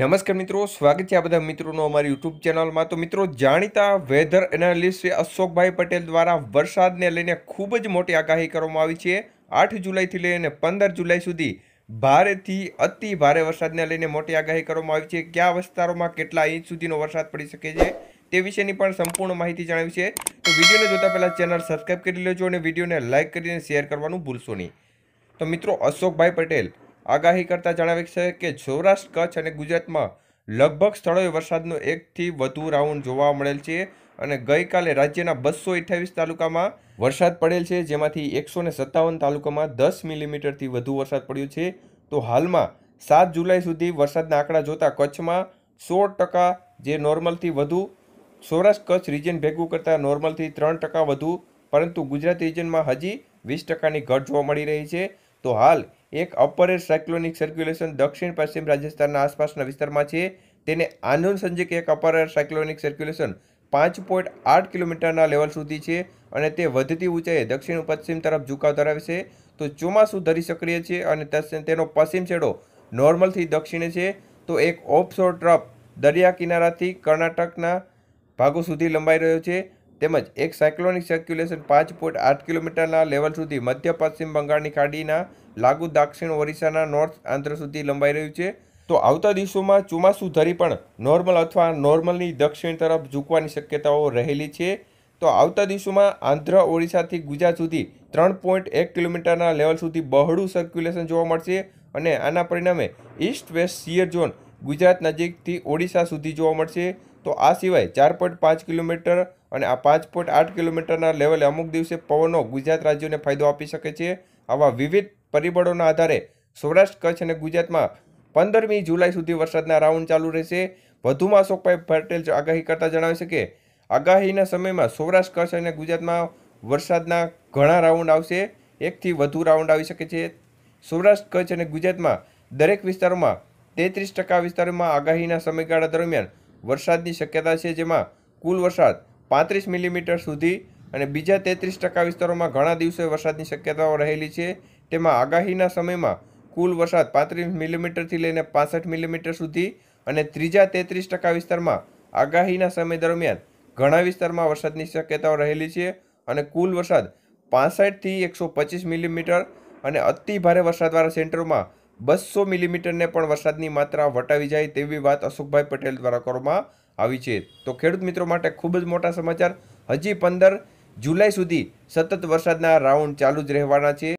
નમસ્કાર મિત્રો સ્વાગત છે આ બધા મિત્રોનો અમારી યુટ્યુબ ચેનલમાં તો મિત્રો જાણીતા વેધર એનાલિસ્ટ અશોકભાઈ પટેલ દ્વારા વરસાદને લઈને ખૂબ જ મોટી આગાહી કરવામાં આવી છે આઠ જુલાઈથી લઈને પંદર જુલાઈ સુધી ભારેથી અતિ ભારે વરસાદને લઈને મોટી આગાહી કરવામાં આવી છે કયા વિસ્તારોમાં કેટલા ઇંચ સુધીનો વરસાદ પડી શકે છે તે વિશેની પણ સંપૂર્ણ માહિતી જણાવી છે તો વિડીયોને જોતાં પહેલાં ચેનલ સબસ્ક્રાઈબ કરી લેજો અને વિડીયોને લાઇક કરીને શેર કરવાનું ભૂલશો નહીં તો મિત્રો અશોકભાઈ પટેલ આગાહી કરતા જણાવે છે કે સૌરાષ્ટ્ર કચ્છ અને ગુજરાતમાં લગભગ સ્થળોએ વરસાદનો એકથી વધુ રાઉન્ડ જોવા મળેલ છે અને ગઈકાલે રાજ્યના બસો અઠ્યાવીસ તાલુકામાં વરસાદ પડેલ છે જેમાંથી એકસો ને સત્તાવન તાલુકામાં દસ મિલીમીટરથી વધુ વરસાદ પડ્યો છે તો હાલમાં સાત જુલાઈ સુધી વરસાદના આંકડા જોતાં કચ્છમાં સો ટકા જે નોર્મલથી વધુ સૌરાષ્ટ્ર કચ્છ રિજન ભેગું કરતાં નોર્મલથી ત્રણ ટકા વધુ પરંતુ ગુજરાત રિજનમાં હજી વીસ ટકાની ઘટ જોવા મળી રહી છે તો હાલ એક અપર એર સાયક્લોનિક સર્ક્યુલેશન દક્ષિણ પશ્ચિમ રાજસ્થાનના આસપાસના વિસ્તારમાં છે તેને આનંદ સંજક એક અપર એર સાયક્લોનિક સર્ક્યુલેશન પાંચ પોઈન્ટ આઠ કિલોમીટરના લેવલ સુધી છે અને તે વધતી ઊંચાઈએ દક્ષિણ પશ્ચિમ તરફ ઝુકાવ ધરાવે છે તો ચોમાસું ધરી સક્રિય છે અને તેનો પશ્ચિમ છેડો નોર્મલથી દક્ષિણે છે તો એક ઓફશોર ટ્રફ દરિયા કિનારાથી કર્ણાટકના ભાગો સુધી લંબાઈ રહ્યો છે તેમજ એક સાયક્લોનિક સર્ક્યુલેશન પાંચ પોઈન્ટ આઠ કિલોમીટરના લેવલ સુધી મધ્ય પશ્ચિમ બંગાળની ખાડીના લાગુ દક્ષિણ ઓરિસ્સાના નોર્થ આંધ્ર સુધી લંબાઈ રહ્યું છે તો આવતા દિવસોમાં ચોમાસું ધરી પણ નોર્મલ અથવા નોર્મલની દક્ષિણ તરફ ઝૂકવાની શક્યતાઓ રહેલી છે તો આવતા દિવસોમાં આંધ્ર ઓડિશાથી ગુજરાત સુધી ત્રણ પોઈન્ટ એક કિલોમીટરના લેવલ સુધી બહોળું સર્ક્યુલેશન જોવા મળશે અને આના પરિણામે east west shear zone Gujarat નજીકથી ઓડિશા સુધી જોવા મળશે તો આ સિવાય ચાર પોઈન્ટ પાંચ કિલોમીટર અને આ પાંચ પોઈન્ટ આઠ કિલોમીટરના લેવલે અમુક દિવસે પવનો ગુજરાત રાજ્યોને ફાયદો આપી શકે છે આવા વિવિધ પરિબળોના આધારે સૌરાષ્ટ્ર કચ્છ અને ગુજરાતમાં પંદરમી જુલાઈ સુધી વરસાદના રાઉન્ડ ચાલુ રહેશે વધુમાં અશોકભાઈ પટેલ આગાહી કરતાં જણાવી શકે આગાહીના સમયમાં સૌરાષ્ટ્ર કચ્છ અને ગુજરાતમાં વરસાદના ઘણા રાઉન્ડ આવશે એકથી વધુ રાઉન્ડ આવી શકે છે સૌરાષ્ટ્ર કચ્છ અને ગુજરાતમાં દરેક વિસ્તારોમાં તેત્રીસ ટકા વિસ્તારોમાં આગાહીના સમયગાળા દરમિયાન વરસાદની શક્યતા છે જેમાં કુલ વરસાદ પાંત્રીસ મિલીમીટર સુધી અને બીજા તેત્રીસ ટકા વિસ્તારોમાં ઘણા દિવસે વરસાદની શક્યતાઓ રહેલી છે તેમાં આગાહીના સમયમાં કુલ વરસાદ પાંત્રીસ મિલીમીટરથી લઈને પાસઠ મિલીમીટર સુધી અને ત્રીજા તેત્રીસ ટકા વિસ્તારમાં આગાહીના સમય દરમિયાન ઘણા વિસ્તારમાં વરસાદની શક્યતાઓ રહેલી છે અને કુલ વરસાદ પાસઠથી એકસો પચીસ મિલીમીટર અને અતિ ભારે વરસાદવાળા સેન્ટરોમાં બસો મિલીમીટરને પણ વરસાદની માત્રા વટાવી જાય તેવી વાત અશોકભાઈ પટેલ દ્વારા કરવામાં આવી છે તો ખેડૂત મિત્રો માટે ખૂબ જ મોટા સમાચાર હજી પંદર જુલાઈ સુધી સતત વરસાદના રાઉન્ડ ચાલુ જ રહેવાના છે